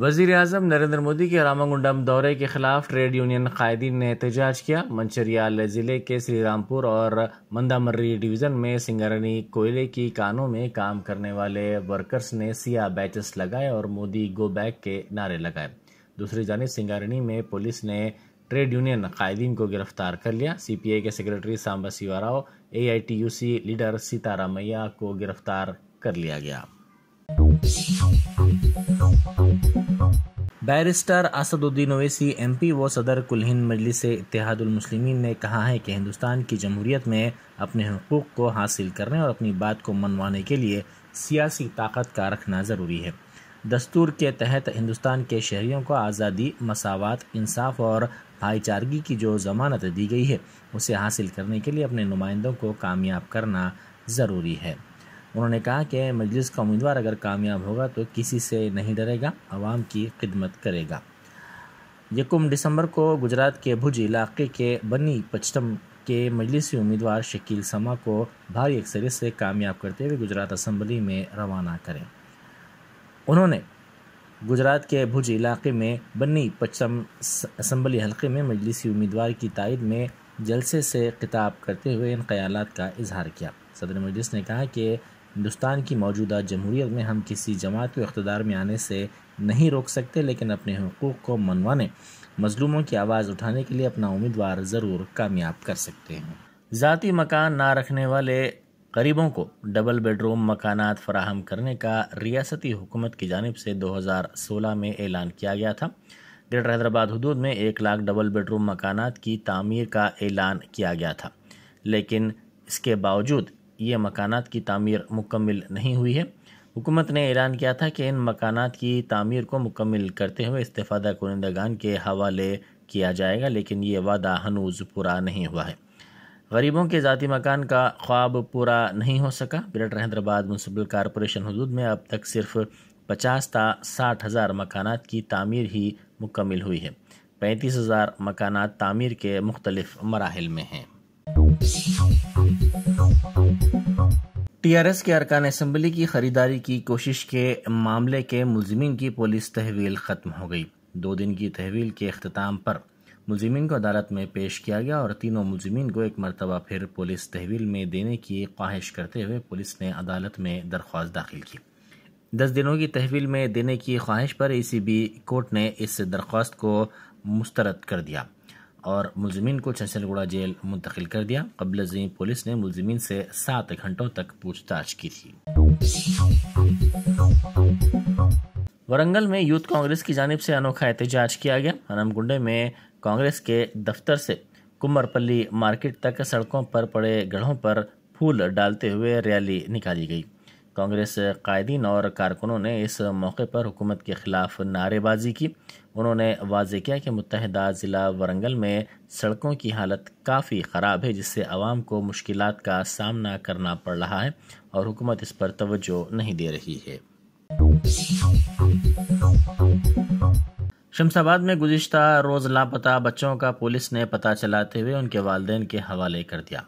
वजीर अजम नरेंद्र मोदी के रामागुंडम दौरे के खिलाफ ट्रेड यूनियन कायदीन ने एहतजाज किया मंचरियाल ज़िले के श्रीरामपुर और मंदामर्री डिवीज़न में सिंगरनी कोयले की कानों में काम करने वाले वर्कर्स ने सिया बैचेस लगाए और मोदी गो बैक के नारे लगाए दूसरी जानब सिंगारणी में पुलिस ने ट्रेड यूनियन कायदीन को गिरफ्तार कर लिया सी के सेक्रेटरी सांबा सिवाराव ए लीडर सीतारामैया को गिरफ्तार कर लिया गया बैरिस्टर असदुद्दीन ओवैसी एमपी व सदर हिंद मजलिस इतिहादुलमसलिमिन ने कहा है कि हिंदुस्तान की जमहूरियत में अपने हकूक़ को हासिल करने और अपनी बात को मनवाने के लिए सियासी ताकत का रखना ज़रूरी है दस्तूर के तहत हिंदुस्तान के शहरीों को आज़ादी मसावत इंसाफ और भाईचारगी की जो ज़मानत दी गई है उसे हासिल करने के लिए अपने नुमाइंदों को कामयाब करना ज़रूरी है उन्होंने कहा कि मजलिस का उम्मीदवार अगर कामयाब होगा तो किसी से नहीं डरेगा आवाम की खिदमत करेगा यकुम दिसंबर को गुजरात के भुज इलाके के बनी पचटम के मजलिसी उम्मीदवार शकील समा को भारी अक्सरियत से कामयाब करते हुए गुजरात असम्बली में रवाना करें उन्होंने गुजरात के भुज इलाके में बन्नी पचम असम्बली हलके में मजलिसी उम्मीदवार की तायद में जलसे से खिताब करते हुए इन ख्याल का इजहार किया सदर मजलिस ने कहा कि हिंदुस्तान की मौजूदा जमहूरियत में हम किसी जमात को इकतदार में आने से नहीं रोक सकते लेकिन अपने हकूक़ को मनवाने मजलूमों की आवाज़ उठाने के लिए अपना उम्मीदवार ज़रूर कामयाब कर सकते हैं ज़ाती मकान ना रखने वाले गरीबों को डबल बेडरूम मकानात फराहम करने का रियासती हुकूमत की जानब से 2016 में ऐलान किया गया था ग्रेटर हैदराबाद हदूद में एक लाख डबल बेडरूम मकानात की तामीर का ऐलान किया गया था लेकिन इसके बावजूद ये मकानात की तामीर मुकम्मल नहीं हुई है हुकूमत ने ऐलान किया था कि इन मकानात की तामीर को मुकम्मल करते हुए इस्तेफादा कुनंदगान के हवाले किया जाएगा लेकिन ये वादा हनूज पूरा नहीं हुआ है गरीबों के ज़ाती मकान का ख्वाब पूरा नहीं हो सका ग्रेटर हैदराबाद म्यूनसिपल कॉरपोरेशन हदूद में अब तक सिर्फ पचास ता साठ हज़ार मकानात की तामीर ही मुकम्मल हुई है पैंतीस हज़ार मकानात तामीर के मुख्तलिफ मराहल में हैं टीआरएस के अरकान असम्बली की खरीदारी की कोशिश के मामले के मुलजमिन की पुलिस तहवील ख़त्म हो गई दो दिन की तहवील के अख्ताम पर मुलजमिन को अदालत में पेश किया गया और तीनों मुलजमिन को एक मरतबा फिर पुलिस तहवील में देने की ख्वाहिश करते हुए पुलिस ने अदालत में दरख्वास्त दाखिल की दस दिनों की तहवील में देने की ख्वाहिश पर ए सी बी कोर्ट ने इस दरख्वास्त को मुस्तरद कर दिया और मुलजमिन को चंचलगुड़ा जेल मुंतकिल कर दिया कबल जी पुलिस ने मुलजमिन से सात घंटों तक पूछताछ की थी वरंगल में यूथ कांग्रेस की जानब से अनोखा एहतजाज किया गया हनमगुंडे में कांग्रेस के दफ्तर से कुमरपल्ली मार्केट तक सड़कों पर पड़े गढ़ों पर फूल डालते हुए रैली निकाली गई कांग्रेस कायदीन और कारकुनों ने इस मौके पर हुकूमत के खिलाफ नारेबाजी की उन्होंने वाजे किया कि मुतहदा ज़िला वरंगल में सड़कों की हालत काफ़ी ख़राब है जिससे आवाम को मुश्किल का सामना करना पड़ रहा है और हुकूमत इस पर तोज्जो नहीं दे रही है शमशाबाद में गुजशत रोज़ लापता बच्चों का पुलिस ने पता चलाते हुए उनके वालदेन के हवाले कर दिया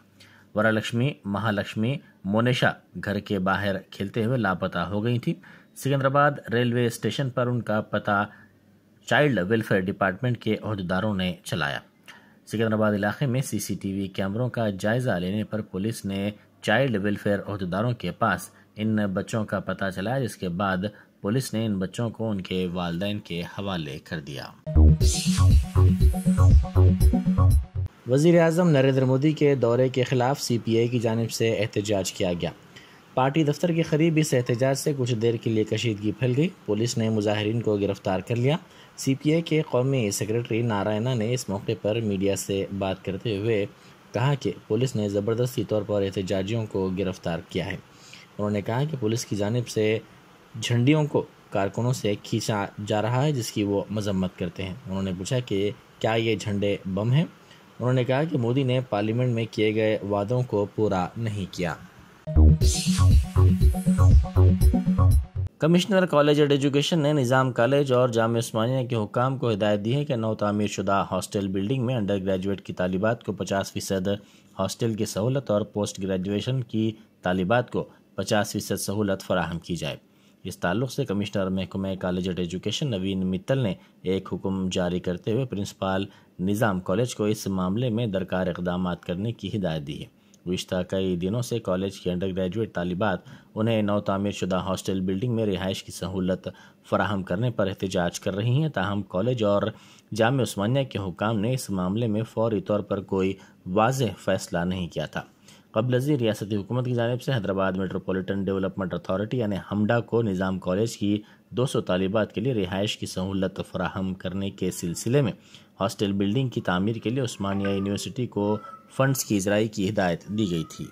वरालक्ष्मी महालक्ष्मी मोनेशा घर के बाहर खेलते हुए लापता हो गई थी सिकंदराबाद रेलवे स्टेशन पर उनका पता चाइल्ड वेलफेयर डिपार्टमेंट के अहदेदारों ने चलाया सिकंदराबाद इलाके में सीसीटीवी कैमरों का जायज़ा लेने पर पुलिस ने चाइल्ड वेलफेयर अहदेदारों के पास इन बच्चों का पता चलाया जिसके बाद पुलिस ने इन बच्चों को उनके वालदेन के हवाले कर दिया वजीर अजम नरेंद्र मोदी के दौरे के ख़िलाफ़ सी पी आई की जानब से एहतजाज किया गया पार्टी दफ्तर के करीब इस एहतजाज से कुछ देर के लिए कशीदगी फैल गई पुलिस ने मुजाहरीन को गिरफ़्तार कर लिया सी पी आई के कौमी सेक्रेटरी नारायणा ने इस मौके पर मीडिया से बात करते हुए कहा कि पुलिस ने ज़बरदस्ती तौर पर एहतजाजियों को गिरफ़्तार किया है उन्होंने कहा कि पुलिस की जानब से झंडियों को कारकुनों से खींचा जा रहा है जिसकी वो मजम्मत करते हैं उन्होंने पूछा कि क्या ये झंडे बम हैं उन्होंने कहा कि मोदी ने पार्लियामेंट में किए गए वादों को पूरा नहीं किया कमिश्नर कॉलेज एंड एजुकेशन ने निज़ाम कॉलेज और जाम स्मानिया के हुकाम को हिदायत दी है कि नौ तामीर शुदा हॉस्टल बिल्डिंग में अंडर ग्रेजुएट की तालिबात को 50 फ़ीसद हॉस्टल की सहूलत और पोस्ट ग्रेजुएशन की तालिबात को 50 फ़ीसद सहूलत फराहम की जाए इस ताल्लुक से कमिश्नर महकमे college of education Naveen Mittal ने एक हुक्म जारी करते हुए प्रिंसिपाल निज़ाम कॉलेज को इस मामले में दरकार इकदाम करने की हिदायत दी है गुज्त कई दिनों से कॉलेज के अंडर ग्रेजुएट तालिबात उन्हें नौ तमीर शुदा हॉस्टल बिल्डिंग में रिहाइश की सहूलत फराहम करने पर एहतजाज कर रही हैं ताहम कॉलेज और जाम स्मानिया के हुकाम ने इस मामले में फौरी तौर पर कोई वाज फैसला नहीं किया था कबल से रियासती हुकूमत की जानब से हैदराबाद मेट्रोपोलिटन डेवलपमेंट अथॉरिटी यानी हमडा को निज़ाम कॉलेज की दो सौ तालबात के लिए रिहाइश की सहूलत फ्राहम करने के सिलसिले में हॉस्टल बिल्डिंग की तमीर के लिए उस्मानिया यूनिवर्सिटी को फंड्स की इजराई की हिदायत दी गई थी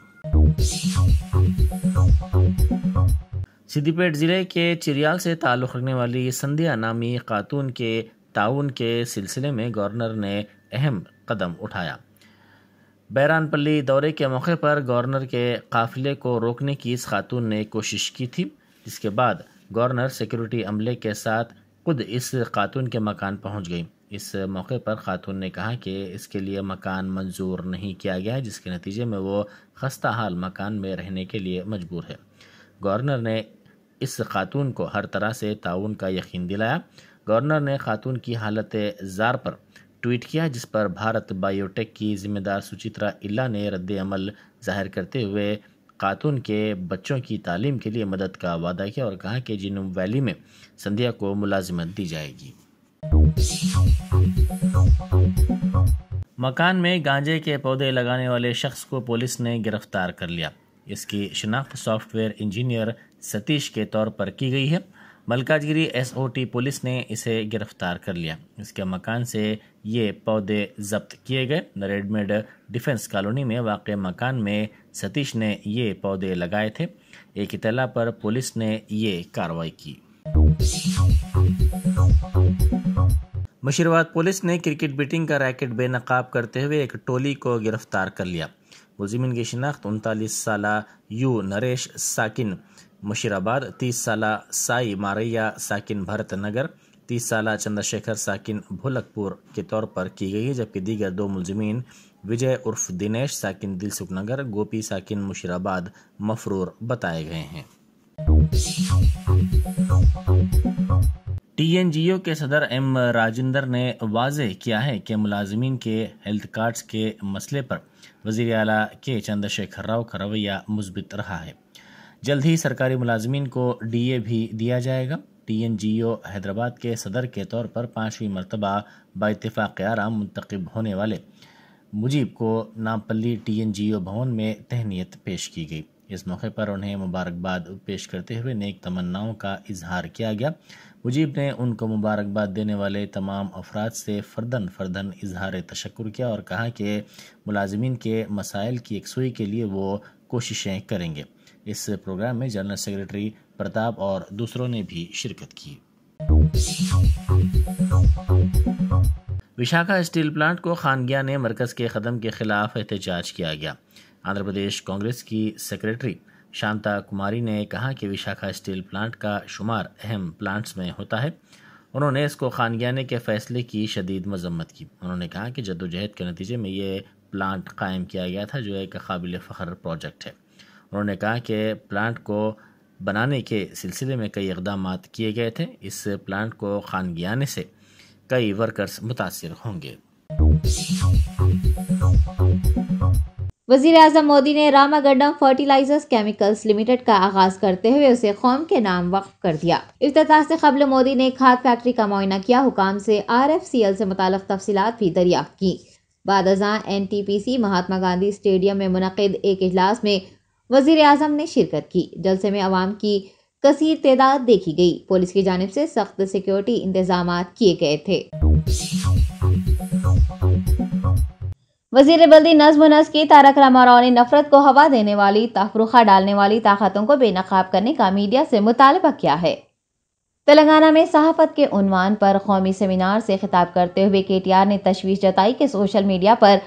सिद्दीपेट ज़िले के चिरियाल से ताल्लुक़ रखने वाली संध्या नामी खातून के ताउन के सिलसिले में गवर्नर ने अहम कदम उठाया बैरानपली दौरे के मौके पर गवर्नर के काफिले को रोकने की इस खातून ने कोशिश की थी जिसके बाद गवर्नर सिक्योरिटी अमले के साथ खुद इस खातून के मकान पहुंच गई इस मौके पर खातून ने कहा कि इसके लिए मकान मंजूर नहीं किया गया जिसके नतीजे में वो खस्ता हाल मकान में रहने के लिए मजबूर है गवर्नर ने इस खातून को हर तरह से ताउन का यकीन दिलाया गवर्नर ने खातून की हालत ज़ार पर ट्वीट किया जिस पर भारत बायोटेक की जिम्मेदार सुचित्रा इल्ला ने रद्द अमल जाहिर करते हुए खातून के बच्चों की तालीम के लिए मदद का वादा किया और कहा कि जिन वैली में संध्या को मुलाजमत दी जाएगी मकान में गांजे के पौधे लगाने वाले शख्स को पुलिस ने गिरफ्तार कर लिया इसकी शिनाख्त सॉफ्टवेयर इंजीनियर सतीश के तौर पर की गई है मलकाजगिरी एसओटी पुलिस ने इसे गिरफ्तार कर लिया इसके मकान से ये पौधे जब्त किए गए रेडमेड डिफेंस कॉलोनी में वाक़ मकान में सतीश ने ये पौधे लगाए थे एक इतला पर पुलिस ने ये कार्रवाई की मुशीरबाद पुलिस ने क्रिकेट बीटिंग का रैकेट बेनकाब करते हुए एक टोली को गिरफ्तार कर लिया मुजिमिन की शिनाख्त उनतालीस साल यू नरेश साकिन मुशीराबाद तीस साल साई मारैया साकिन भरत नगर तीस साल चंद्रशेखर साकिन भोलकपुर के तौर पर की गई है जबकि दीगर दो मुलजमीन विजय उर्फ दिनेश साकिन दिलसुख नगर गोपी साकिन मुशीराबाद मफरूर बताए गए हैं टीएनजीओ के सदर एम राजेंद्र ने वाजे किया है कि मुलाजमीन के हेल्थ कार्ड्स के मसले पर वजीर अला के चंद्रशेखर राव का रवैया मुस्बित रहा है जल्द ही सरकारी मुलाजमीन को डीए भी दिया जाएगा टीएनजीओ हैदराबाद के सदर के तौर पर पाँचवीं मरतबा बातफाक़ आरा मुंतब होने वाले मुजीब को नामपल्ली टीएनजीओ भवन में तहनीत पेश की गई इस मौके पर उन्हें मुबारकबाद पेश करते हुए नेक तमन्नाओं का इजहार किया गया मुजीब ने उनको मुबारकबाद देने वाले तमाम अफराद से फर्दन फर्दन इजहार तशक्र किया और कहा कि मुलाजमीन के मसाइल की एकसुई के लिए वो कोशिशें करेंगे इस प्रोग्राम में जनरल सेक्रेटरी प्रताप और दूसरों ने भी शिरकत की विशाखा स्टील प्लांट को खानगिया ने मरकज़ के कदम के खिलाफ एहतजाज किया गया आंध्र प्रदेश कांग्रेस की सेक्रेटरी शांता कुमारी ने कहा कि विशाखा स्टील प्लांट का शुमार अहम प्लांट्स में होता है उन्होंने इसको खानगियाने के फैसले की शदीद मजम्मत की उन्होंने कहा कि जद्दोजहद के नतीजे में ये प्लांट कायम किया गया था जो एक काबिल फ़ख्र प्रोजेक्ट है उन्होंने कहा कि प्लांट को बनाने के सिलसिले में कई इकदाम किए गए थे इस प्लांट को खानगी आने से कई वर्कर्स मुतासर होंगे वजीर अजम मोदी ने रामागड्डम फर्टिलाइजर्स केमिकल्स लिमिटेड का आगाज करते हुए उसे कौम के नाम वक्फ कर दिया अफ्ताह से कबल मोदी ने खाद फैक्ट्री का मुआयना किया हुकाम से आर एफ सी एल से मुतल तफसीत भी दरियाफ्त की बाद N T P C Mahatma Gandhi stadium में मुनद एक अजलास में वजीर अजम ने शिरकत की जलसे में आवाम की कसीर तदाद देखी गई पुलिस की जानब से सख्त सिक्योरिटी इंतजाम किए गए थे वजीर बल्दी नज्म नज की तारक रामा राव ने नफरत को हवा देने वाली तफरुखा डालने वाली ताकतों को बेनकाब करने का मीडिया से मुतालबा किया है तेलंगाना में सहाफत के उनवान पर कौमी सेमिनार से खिताब करते हुए के टी आर ने तशवीश जताई कि सोशल मीडिया पर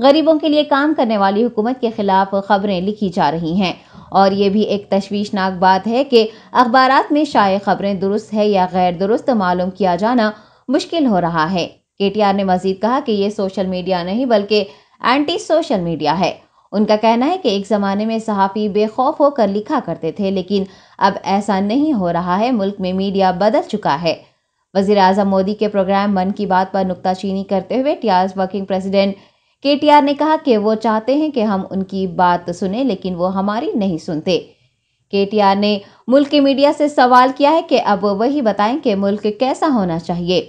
गरीबों के लिए काम करने वाली हुकूमत के खिलाफ खबरें लिखी जा रही हैं और ये भी एक तशवीशनाक बात है कि अखबार में शाये खबरें दुरुस्त है या गैर दुरुस्त मालूम किया जाना मुश्किल हो रहा है के ने मजीद कहा कि ये सोशल मीडिया नहीं बल्कि एंटी सोशल मीडिया है उनका कहना है कि एक ज़माने में सहाफ़ी बेखौफ होकर लिखा करते थे लेकिन अब ऐसा नहीं हो रहा है मुल्क में मीडिया बदल चुका है वजीर अजम मोदी के प्रोग्राम मन की बात पर नुकताचीनी करते हुए टियाज वर्किंग प्रेसिडेंट केटीआर ने कहा कि वो चाहते हैं कि हम उनकी बात सुने लेकिन वो हमारी नहीं सुनते केटीआर ने मुल्क के मीडिया से सवाल किया है कि अब वही बताएं कि मुल्क कैसा होना चाहिए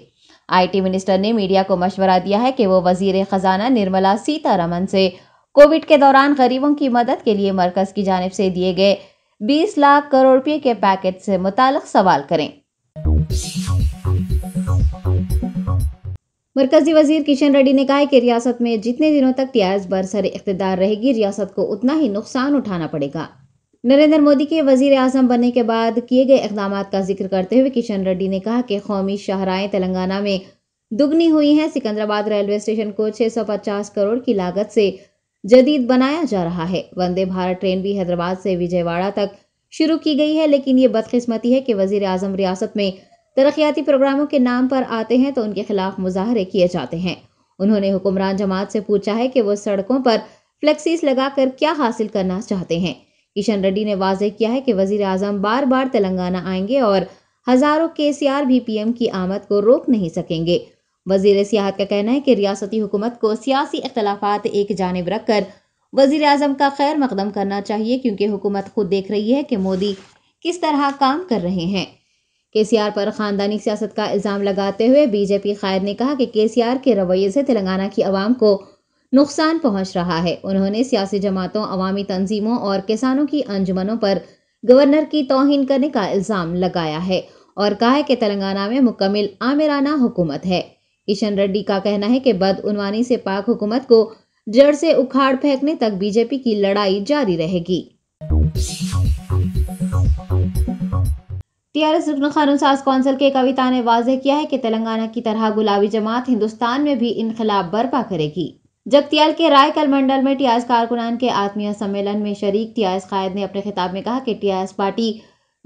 आईटी मिनिस्टर ने मीडिया को मशवरा दिया है कि वो वजीर खजाना निर्मला सीतारमन से कोविड के दौरान गरीबों की मदद के लिए मरकज की जानब से दिए गए 20 लाख करोड़ रुपये के पैकेज से मुतल सवाल करें मरकजी वजीर किशन रेड्डी ने कहा है कि रियासत में जितने दिनों तक टीआरएस बरसर इकतदार रहेगी रियासत को उतना ही नुकसान उठाना पड़ेगा नरेंद्र मोदी के वजीर आजम बनने के बाद किए गए इकदाम का जिक्र करते हुए किशन रेड्डी ने कहा कि कौमी शाहराएं तेलंगाना में दुगनी हुई हैं सिकंदराबाद रेलवे स्टेशन को 650 करोड़ की लागत से जदीद बनाया जा रहा है वंदे भारत ट्रेन भी हैदराबाद से विजयवाड़ा तक शुरू की गई है लेकिन ये बदकिस्मती है कि वजीर आजम रियासत में तरक्याती प्रोग्रामों के नाम पर आते हैं तो उनके खिलाफ मुजाहरे किए जाते हैं उन्होंने हुक्मरान जमात से पूछा है कि वो सड़कों पर फ्लैक्सीस लगाकर क्या हासिल करना चाहते हैं किशन रेड्डी ने वाजे किया है कि वजीर अजम बार बार तेलंगाना आएंगे और हज़ारों के सी आर भी पी एम की आमद को रोक नहीं सकेंगे वजीर सियाहत का कहना है कि रियासती हुकूमत को सियासी इख्तलाफात एक जानब रख कर वजीर अजम का खैर मकदम करना चाहिए क्योंकि हुकूमत खुद देख रही है कि मोदी किस तरह काम कर रहे हैं केसीआर पर खानदानी सियासत का इल्ज़ाम लगाते हुए बीजेपी कायद ने कहा कि केसीआर के रवैये से तेलंगाना की आवाम को नुकसान पहुंच रहा है उन्होंने सियासी जमातों अवामी तंजीमों और किसानों की अंजुमनों पर गवर्नर की तोहन करने का इल्ज़ाम लगाया है और कहा है कि तेलंगाना में मुकम्मल आमिराना हुकूमत है किशन रेड्डी का कहना है कि बदउनवानी से पाक हुकूमत को जड़ से उखाड़ फेंकने तक बीजेपी की लड़ाई जारी रहेगी टीआरएस रुकन खानून साज कौंसिल के कविता ने वाजह किया है कि तेलंगाना की तरह गुलाबी जमात हिंदुस्तान में भी इनकलाब बर्पा करेगी जगतियाल के रायकल मंडल में टीआरएस कारकुनान के आत्मीय सम्मेलन में शरीक टीआरएस कायद ने अपने खिताब में कहा कि टीआरएस पार्टी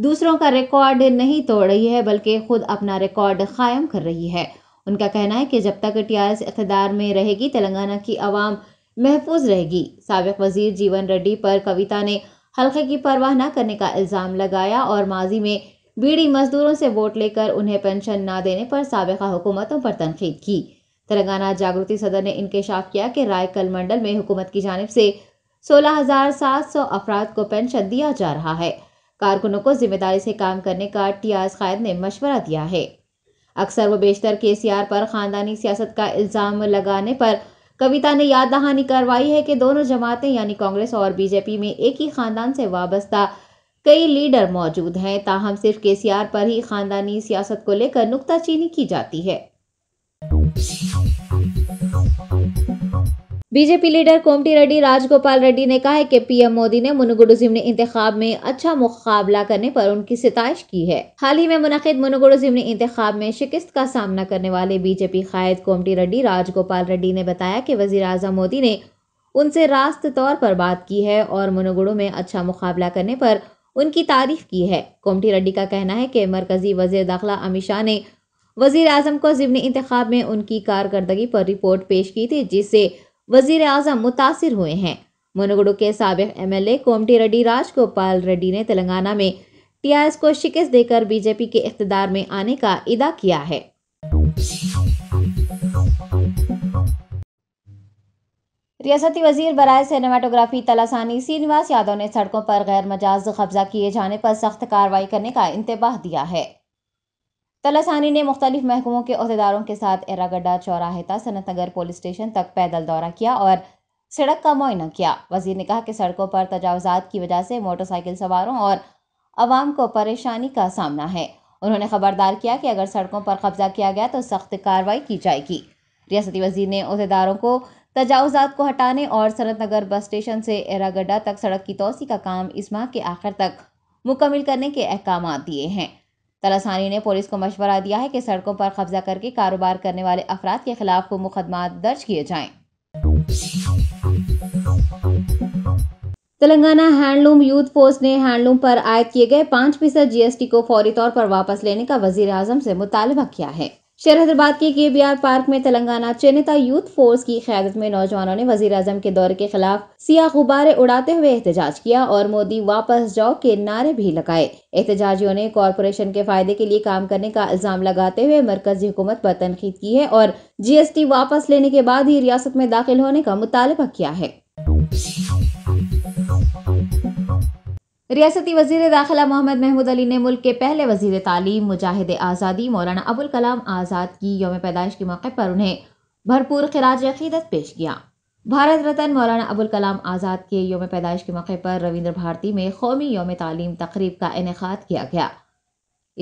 दूसरों का रिकॉर्ड नहीं तोड़ रही है बल्कि खुद अपना रिकॉर्ड कायम कर रही है उनका कहना है कि जब तक टीआरएस इकतदार में रहेगी तेलंगाना की आवाम महफूज रहेगी सबक वजीर जीवन रेड्डी पर कविता ने हल्के की परवाह न करने का इल्ज़ाम लगाया और माजी में बीड़ी मजदूरों से वोट लेकर उन्हें पेंशन न देने पर सबका हुकूमतों पर तनकीद की तेलंगाना जागृति सदर ने इंकशाफ किया कि रायकल मंडल में हुकूमत की जानब से सोलह हजार सात सौ अफराद को पेंशन दिया जा रहा है कारकुनों को जिम्मेदारी से काम करने का टियाज कायद ने मशवरा दिया है अक्सर व बेशतर के सी आर पर खानदानी सियासत का इल्ज़ाम लगाने पर कविता ने याद दहानी करवाई है कि दोनों जमातें यानी कांग्रेस और बीजेपी में एक ही खानदान से वाबस्ता कई लीडर मौजूद हैं ताहम सिर्फ केसीआर पर ही खानदानी सियासत को लेकर नुकताचीनी की जाती है बीजेपी लीडर कोमटी रेड्डी राजगोपाल रेड्डी ने कहा है कि पीएम मोदी ने मुनुगुडू जिमनी इंतखाब में अच्छा मुकाबला करने पर उनकी सितائش की है हाल ही में मुनद मुनुगुडू जिमनी इंतखाब में शिकस्त का सामना करने वाले बीजेपी कायद कोमटी रेड्डी राजगोपाल रेड्डी ने बताया कि वजीर अजम मोदी ने उनसे रास्त तौर पर बात की है और मुनुगुडू में अच्छा मुकाबला करने पर उनकी तारीफ की है कोमटी रेड्डी का कहना है कि मरकजी वजी दाखिला अमित शाह ने वजीर अजम को ज़िमनी इंतब में उनकी कारकर्दगी पर रिपोर्ट पेश की थी जिससे वजीर अजम मुतासर हुए हैं मुनगुड़ के सबक M L A Komati Reddy Rajagopal Reddy ने तेलंगाना में टी एस को शिकस्त देकर बीजेपी के इकतदार में आने का इदा किया है रियासती وزیر براયસ એનાટોગ્રાફી તલાસની સીનવાસ યાદવને સડકો પર ગેરમજાઝ કબજા کیے jaane par sakht karwai karne ka intebah diya hai. તલાસનીને મુખતલીફ મહકમો કે ઉતેદારો કે સાથ એરાગડડા ચોરાહતા સનતનગર પોલીસ સ્ટેશન તક પેદલ દોરા કિયા ઓર સડક કા મૌયના કિયા. વઝીર નિગહ કે સડકો પર તજાવઝાત કી વજહ સે મોટરસાયકલ સવારો ઓર આવામ કો પરેશાની કા સામના હૈ. ઉનહોને ખબardar કિયા કે અગર સડકો પર કબજા કિયા ગયા તો સખત કાર્યવાહી કી જાયેગી. रियासती વઝીરને ઉતેદારો કો तजावजात को हटाने और नगर बस स्टेशन से एरागड्डा तक सड़क की तोसी का काम इस माह के आखिर तक मुकम्मल करने के अहकाम दिए हैं तलासानी ने पुलिस को मशवरा दिया है कि सड़कों पर कब्जा करके कारोबार करने वाले अफराद के खिलाफ मुकदमा दर्ज किए जाएं। तेलंगाना हैंडलूम यूथ फोर्स ने हैंडलूम पर आयद किए गए पाँच फीसद जीएसटी को फौरी तौर पर वापस लेने का वजीर आजम से मुतालबा किया है शहर हैदराबाद के के बी आर पार्क में तेलंगाना चेनेता यूथ फोर्स की क्यादत में नौजवानों ने वजीर अजम के दौरे के खिलाफ सियाह गुब्बारे उड़ाते हुए एहतजाज किया और मोदी वापस जाओ के नारे भी लगाए एहतजाजियों ने कॉरपोरेशन के फायदे के लिए काम करने का इल्जाम लगाते हुए मरकजी हुकूमत पर तनकीद की है और टी वापस लेने के बाद ही रियासत में दाखिल होने का मुतालबा किया है रियासती वजीर दाखिला मोहम्मद महमूद अली ने मुल्क के पहले वजीर तालीम मुजाहिद आज़ादी मौलाना अबुल कलाम आज़ाद की योम पैदाइश के मौके पर उन्हें भरपूर खराज अकीदत पेश किया भारत रत्न मौलाना अबुल कलाम आज़ाद के योम पैदाइश के मौके पर रविंद्र भारती में कौमी योम तालीम तकरीब का इनका किया गया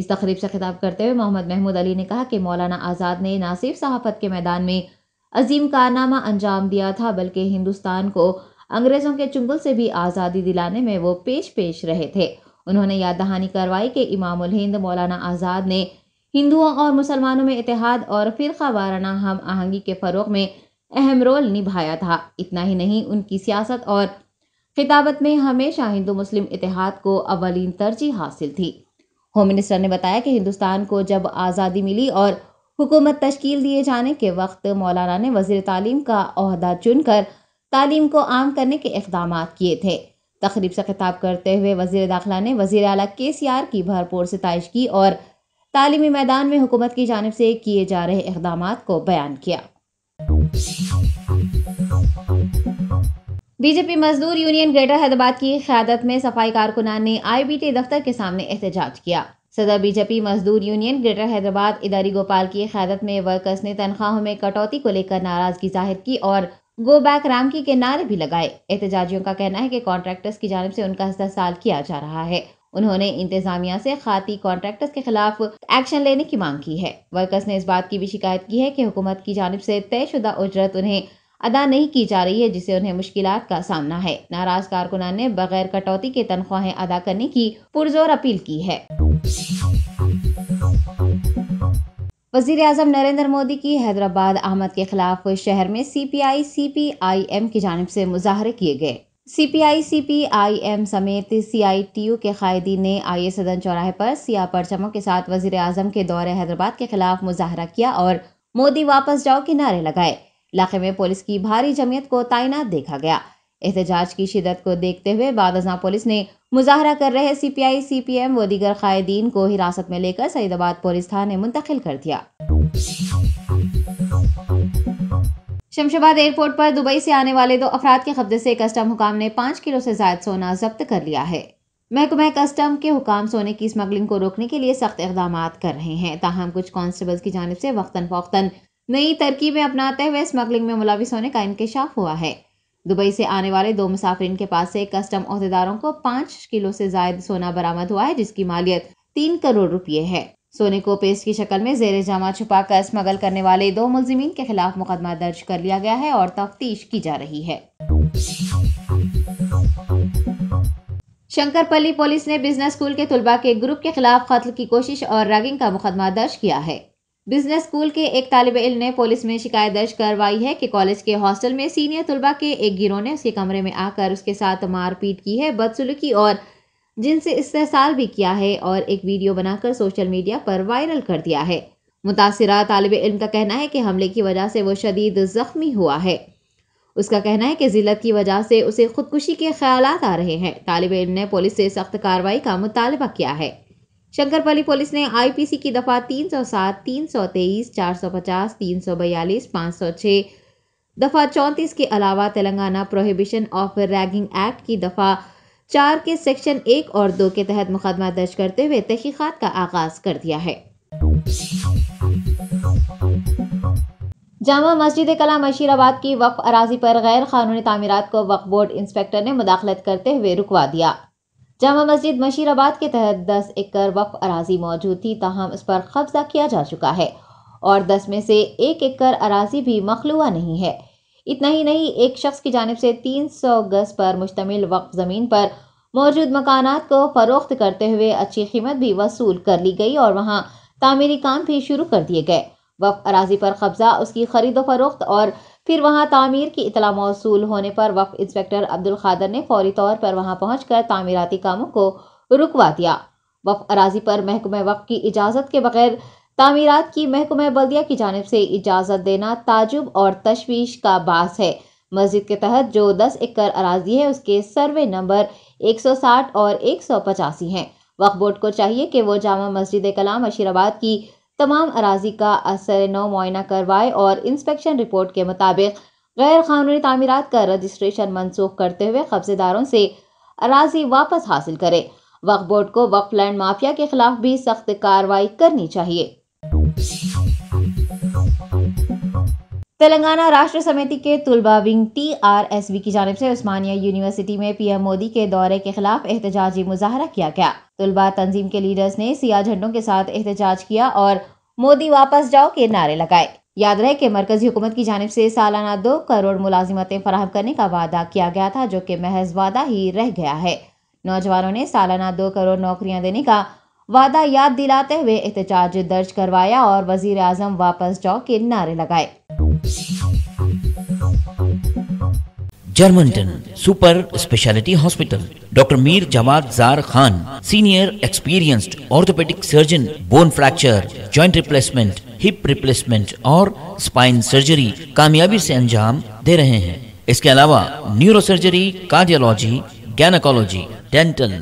इस तकरीब से खिताब करते हुए मोहम्मद महमूद अली ने कहा कि मौलाना आज़ाद ने न सिर्फ सहाफ़त के मैदान में अजीम कारनामा अंजाम दिया था बल्कि हिंदुस्तान को अंग्रेजों के चुंगल से भी आज़ादी दिलाने में वो पेश पेश रहे थे उन्होंने याद दहानी करवाई कि इमाम हिंद मौलाना आज़ाद ने हिंदुओं और मुसलमानों में इतिहाद और फिरका वाराना हम आहंगी के फ़रोग में अहम रोल निभाया था इतना ही नहीं उनकी सियासत और खिताबत में हमेशा हिंदू मुस्लिम इतिहाद को अवलिन तरजीह हासिल थी होम मिनिस्टर ने बताया कि हिंदुस्तान को जब आज़ादी मिली और हुकूमत तश्कील दिए जाने के वक्त मौलाना ने वजीर तालीम का अहदा चुनकर तालीम को आम करने के इकदाम किए थे तकरीब से खिताब करते हुए वजीर दाखिला ने वजी अला के सी आर की भरपूर सतश की और तालीमी मैदान में हुकूमत की जानब से किए जा रहे इकदाम को बयान किया बीजेपी मजदूर यूनियन ग्रेटर हैदराबाद की क्यादत में सफाई कारकुनान ने आई बी टी दफ्तर के सामने एहतजाज किया सदर बीजेपी मजदूर यूनियन ग्रेटर हैदराबाद इदारी गोपाल की क्यादत में वर्कर्स ने तनख्वाहों में कटौती को लेकर नाराजगी जाहिर की और गो बैक राम की के नारे भी लगाए एहतजाजियों का कहना है कि कॉन्ट्रैक्टर्स की जानब से उनका इस्तेसाल किया जा रहा है उन्होंने इंतजामिया से खाती कॉन्ट्रैक्टर्स के खिलाफ एक्शन लेने की मांग की है वर्कर्स ने इस बात की भी शिकायत की है कि हुकूमत की जानब से तयशुदा उजरत उन्हें अदा नहीं की जा रही है जिससे उन्हें मुश्किल का सामना है नाराज कारकुनान ने बगैर कटौती के तनख्वाहें अदा करने की पुरजोर अपील की है वजीर अजम नरेंद्र मोदी की हैदराबाद अहमद के खिलाफ शहर में C P I C P I M की जानब से मुजाहरे किए गए C P I C P I M समेत सी आई टी यू के कायदी ने आई ए सदन चौराहे पर सिया परचमों के साथ वजीर अजम के दौरे हैदराबाद के खिलाफ मुजाहरा किया और मोदी वापस जाओ के नारे लगाए इलाके में पुलिस की भारी जमीयत को तैनात देखा गया एहतजाज की शिदत को देखते हुए बादजा पुलिस ने मुजाहरा कर रहे C P I C P M व दीगर कायदीन को हिरासत में लेकर सईदाबाद पुलिस थाने मुंतकिल कर दिया शमशाबाद एयरपोर्ट पर दुबई से आने वाले दो अफराद के कब्जे से कस्टम हुकाम ने पाँच किलो से जायद सोना जब्त कर लिया है महकमा कस्टम के हुकाम सोने की स्मगलिंग को रोकने के लिए सख्त इकदाम कर रहे हैं ताहम कुछ कांस्टेबल्स की जानब से वक्ता फ़ौक्ता नई तरकीबें अपनाते हुए स्मगलिंग में मुलविस होने का इंकशाफ हुआ है दुबई से आने वाले दो मुसाफिरीन के पास से कस्टम अहदेदारों को पाँच किलो से जायद सोना बरामद हुआ है जिसकी मालियत तीन करोड़ रुपये है सोने को पेस्ट की शक्ल में जेर जमा छुपा कर स्मगल करने वाले दो मुलजमीन के खिलाफ मुकदमा दर्ज कर लिया गया है और तफ्तीश की जा रही है शंकरपल्ली पुलिस ने बिजनेस स्कूल के तलबा के ग्रुप के खिलाफ कत्ल की कोशिश और रैगिंग का मुकदमा दर्ज किया है बिजनेस स्कूल के एक तालब इल ने पुलिस में शिकायत दर्ज करवाई है कि कॉलेज के हॉस्टल में सीनियर तलबा के एक गिरोह ने उसके कमरे में आकर उसके साथ मारपीट की है बदसलूकी और जिनसे इस्तेसाल भी किया है और एक वीडियो बनाकर सोशल मीडिया पर वायरल कर दिया है मुतासर तालब इल्म का कहना है कि हमले की वजह से वो शदीद ज़ख्मी हुआ है उसका कहना है कि जिलत की वजह से उसे खुदकुशी के ख्याल आ रहे हैं तालब इल्म ने पुलिस से सख्त कार्रवाई का मुतालबा किया है शंकरपाली पुलिस ने आईपीसी की दफा 307, 323, 450, 342, 506, दफा 34 के अलावा Telangana prohibition of ragging act की दफा चार के सेक्शन एक और दो के तहत मुकदमा दर्ज करते हुए तहकीकात का आगाज कर दिया है जामा मस्जिद कला मशीराबाद की वक्फ अराजी पर गैर कानूनी तमीरत को वक्फ बोर्ड इंस्पेक्टर ने मुदाखलत करते हुए रुकवा दिया जामा मस्जिद मशीराबाद के तहत दस एकड़ वक्फ अराजी मौजूद थी तहम उस पर कब्जा किया जा चुका है और दस में से एक एकड़ अराजी भी मखलुआ नहीं है इतना ही नहीं एक शख्स की जानब से तीन सौ गज पर मुश्तमिल वक्फ ज़मीन पर मौजूद मकाना को फ़रोख्त करते हुए अच्छी कीमत भी वसूल कर ली गई और वहाँ तामीरी काम भी शुरू कर दिए गए वक्फ अराजी पर कब्ज़ा उसकी खरीदो फरोख्त और फिर वहाँ तामीर की इतला मौसू होने पर वक्फ इंस्पेक्टर अब्दुल खादर ने फौरी तौर पर वहाँ पहुँच तामीराती कामों को रुकवा दिया वक्फ अराजी पर महकमे वक्फ की इजाज़त के बगैर तमीरत की महकमे बल्दिया की जानब से इजाज़त देना ताजुब और तशवीश का बास है मस्जिद के तहत जो दस एकड़ अराजी है उसके सर्वे नंबर एक सौ साठ और एक सौ पचासी हैं वक्फ बोर्ड को चाहिए कि वो जामा मस्जिद कलाम अशीराबाद की तमाम अराजी का असर नौ मुआयना करवाए और इंस्पेक्शन रिपोर्ट के मुताबिक गैर कानूनी तमीरत का रजिस्ट्रेशन मनसूख करते हुए कब्जेदारों से अराजी वापस हासिल करे वक्फ बोर्ड को वक्फ लैंड माफिया के खिलाफ भी सख्त कार्रवाई करनी चाहिए तेलंगाना राष्ट्र समिति के तुलबा विंग टी आर एस की जानब से उस्मानिया यूनिवर्सिटी में पीएम मोदी के दौरे के खिलाफ एहतजाजी मुजाहरा किया गया तुलबा तंजीम के लीडर्स ने सिया झंडों के साथ एहतजाज किया और मोदी वापस जाओ के नारे लगाए याद रहे कि मरकजी हुकूमत की जानब से सालाना दो करोड़ मुलाजिमतें फराहम करने का वादा किया गया था जो कि महज वादा ही रह गया है नौजवानों ने सालाना दो करोड़ नौकरियां देने का वादा याद दिलाते हुए एहतजाज दर्ज करवाया और वजीर आजम वापस जाओ के नारे लगाए जर्मनटन super speciality hospital doctor Mir Jawad Zar Khan senior experienced orthopaedic surgeon bone fracture joint replacement hip replacement और स्पाइन सर्जरी कामयाबी से अंजाम दे रहे हैं इसके अलावा neuro surgery cardiology gynaecology dental